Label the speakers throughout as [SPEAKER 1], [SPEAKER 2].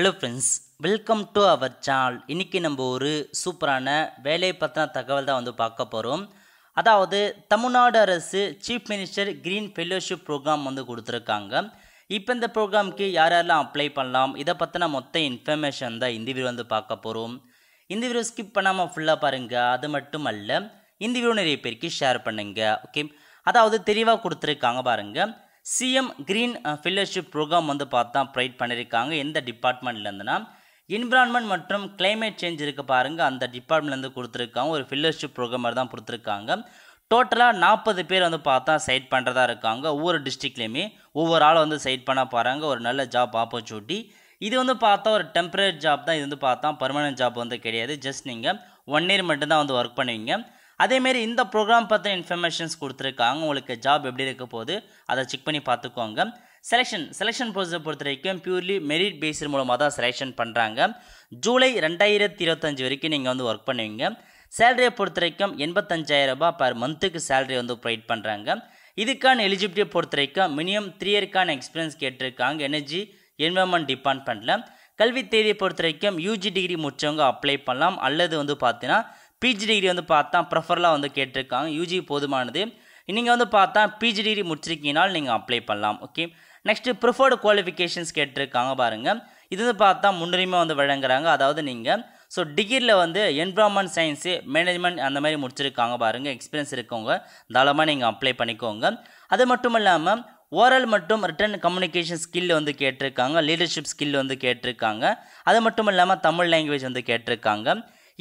[SPEAKER 1] hello friends welcome to our channel இன்றைக்கி நம்ம ஒரு சூப்பரான வேலை பற்றின தகவல் தான் வந்து பார்க்க போகிறோம் அதாவது தமிழ்நாடு அரசு chief minister green fellowship programme வந்து கொடுத்துருக்காங்க இப்போ இந்த ப்ரோக்ராம்க்கு யார் யாரெல்லாம் அப்ளை பண்ணலாம் இதை பற்றின மொத்த இன்ஃபர்மேஷன் தான் இந்த வீடியோ வந்து பார்க்க போகிறோம் இந்த வீடியோ ஸ்கிப் பண்ணாமல் ஃபுல்லாக பாருங்கள் அது மட்டும் அல்ல இந்த வீடியோ நிறைய பேருக்கு ஷேர் பண்ணுங்கள் ஓகே அதாவது தெளிவாக கொடுத்துருக்காங்க பாருங்கள் சிஎம் க்ரீன் ஃபெல்லோஷிப் ப்ரோக்ராம் வந்து பார்த்தா ப்ரைட் பண்ணியிருக்காங்க எந்த டிபார்ட்மெண்ட்லேருந்துன்னா என்விரான்மெண்ட் மற்றும் கிளைமேட் சேஞ்ச் இருக்க பாருங்கள் அந்த டிபார்ட்மெண்ட்லேருந்து கொடுத்துருக்காங்க ஒரு ஃபெல்லோஷிப் ப்ரோக்ராம் தான் கொடுத்துருக்காங்க டோட்டலாக நாற்பது பேர் வந்து பார்த்தா சைட் பண்ணுறதா இருக்காங்க ஒவ்வொரு டிஸ்ட்ரிக்ட்லேயுமே ஒவ்வொரு ஆளை வந்து சைட் பண்ண பாருங்க ஒரு நல்ல ஜாப் ஆப்பர்ச்சுனிட்டி இது வந்து பார்த்தா ஒரு டெம்பரரி ஜாப் தான் இது வந்து பார்த்தா பர்மனெண்ட் ஜாப் வந்து கிடையாது ஜஸ்ட் நீங்கள் ஒன் இயர் மட்டும்தான் வந்து ஒர்க் பண்ணுவீங்க அதேமாரி இந்த ப்ரோக்ராம் பற்றின இன்ஃபர்மேஷன்ஸ் கொடுத்துருக்காங்க உங்களுக்கு ஜாப் எப்படி இருக்க போகுது அதை செக் பண்ணி பார்த்துக்கோங்க செலெக்ஷன் செலெக்ஷன் ப்ரோசஸை பொறுத்த வரைக்கும் பியூர்லி மெரிட் பேஸ்டு மூலமாக தான் செலெக்ஷன் பண்ணுறாங்க ஜூலை ரெண்டாயிரத்தி இருபத்தஞ்சி வரைக்கும் நீங்கள் வந்து ஒர்க் பண்ணுவீங்க சேலரியை பொறுத்த வரைக்கும் எண்பத்தஞ்சாயிரம் ரூபா பர் மந்த்துக்கு சேலரி வந்து ப்ரொவைட் பண்ணுறாங்க இதுக்கான எலிஜிபிலிட்டியை பொறுத்த வரைக்கும் மினிமம் த்ரீ இயர்க்கான எக்ஸ்பீரியன்ஸ் கேட்டிருக்காங்க எனர்ஜி என்வரன்மெண்ட் டிபார்ட்மெண்ட்டில் கல்வி தேதியை பொறுத்த வரைக்கும் யூஜி டிகிரி முடித்தவங்க அப்ளை பண்ணலாம் அல்லது வந்து பார்த்தீங்கன்னா பிஜி டிகிரி வந்து பார்த்தா ப்ரெஃபரெலாம் வந்து கேட்டிருக்காங்க யூஜி போதுமானது நீங்கள் வந்து பார்த்தா பிஜி டிகிரி முடிச்சிருக்கீங்கனாலும் நீங்கள் அப்ளை பண்ணலாம் ஓகே நெக்ஸ்ட்டு ப்ரிஃபர்டு குவாலிஃபிகேஷன்ஸ் கேட்டிருக்காங்க பாருங்கள் இது வந்து பார்த்தா முன்னுரிமை வந்து வழங்குறாங்க அதாவது நீங்கள் ஸோ டிகிரியில் வந்து என்விரான்மெண்ட் சயின்ஸு மேனேஜ்மெண்ட் அந்த மாதிரி முடிச்சிருக்காங்க பாருங்கள் எக்ஸ்பீரியன்ஸ் இருக்கவங்க தாராளமாக நீங்கள் அப்ளை பண்ணிக்கோங்க அது மட்டும் இல்லாமல் ஓரல் மற்றும் ரிட்டன் கம்யூனிகேஷன் ஸ்கில் வந்து கேட்டிருக்காங்க லீடர்ஷிப் ஸ்கில் வந்து கேட்டிருக்காங்க அது மட்டும் இல்லாமல் தமிழ் லாங்குவேஜ் வந்து கேட்டிருக்காங்க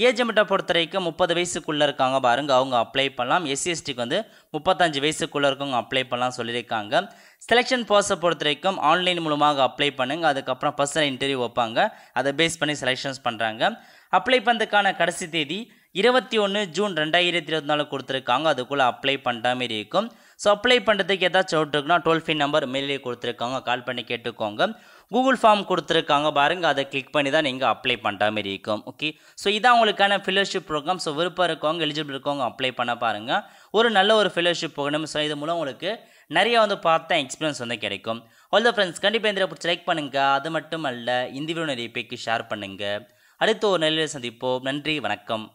[SPEAKER 1] ஏஜ் லிமிட்டை பொறுத்த வரைக்கும் முப்பது வயசுக்குள்ளே இருக்காங்க பாருங்கள் அவங்க அப்ளை பண்ணலாம் எஸ்சிஎஸ்டிக்கு வந்து முப்பத்தஞ்சு வயசுக்குள்ளே இருக்கவங்க அப்ளை பண்ணலாம் சொல்லியிருக்காங்க செலெக்ஷன் ப்ராசஸ் பொறுத்த வரைக்கும் ஆன்லைன் மூலமாக அப்ளை பண்ணுங்கள் அதுக்கப்புறம் பர்சனல் இன்டர்வியூ வைப்பாங்க அதை பேஸ் பண்ணி செலெக்ஷன்ஸ் பண்ணுறாங்க அப்ளை பண்ணுறதுக்கான கடைசி தேதி இருபத்தி ஒன்று ஜூன் ரெண்டாயிரத்தி இருபத்தி நாலு கொடுத்துருக்காங்க அதுக்குள்ளே அப்ளை பண்ணுற மாரி இருக்கும் ஸோ அப்ளை பண்ணுறதுக்கு ஏதாச்சும் டவுட் இருக்குன்னா டோல் ஃப்ரீ நம்பர் மெயிலே கொடுத்துருக்காங்க கால் பண்ணி கேட்டுக்கோங்க கூகுள் ஃபார்ம் கொடுத்துருக்காங்க பாருங்கள் அதை கிளிக் பண்ணி தான் நீங்கள் அப்ளை பண்ணுற மாதிரி இருக்கும் ஓகே ஸோ இதான் உங்களுக்கான ஃபெலோஷிப் ப்ரோக்ராம் ஸோ விருப்பம் இருக்கவங்க எலிஜிபிள் இருக்கவங்க அப்ளை பண்ண பாருங்கள் ஒரு நல்ல ஒரு ஃபெலோஷிப் ப்ரோக்ராம் ஸோ இது மூலம் உங்களுக்கு நிறைய வந்து பார்த்தா எக்ஸ்பீரியன்ஸ் வந்து கிடைக்கும் ஆல் த ஃப்ரெண்ட்ஸ் கண்டிப்பாக இந்த பிடிச்சி லைக் பண்ணுங்கள் அது மட்டும் அல்ல இந்த வீடியோ நிறைய பேக்கு ஷேர் பண்ணுங்கள் அடுத்த ஒரு நிலையில் சந்திப்போம் நன்றி வணக்கம்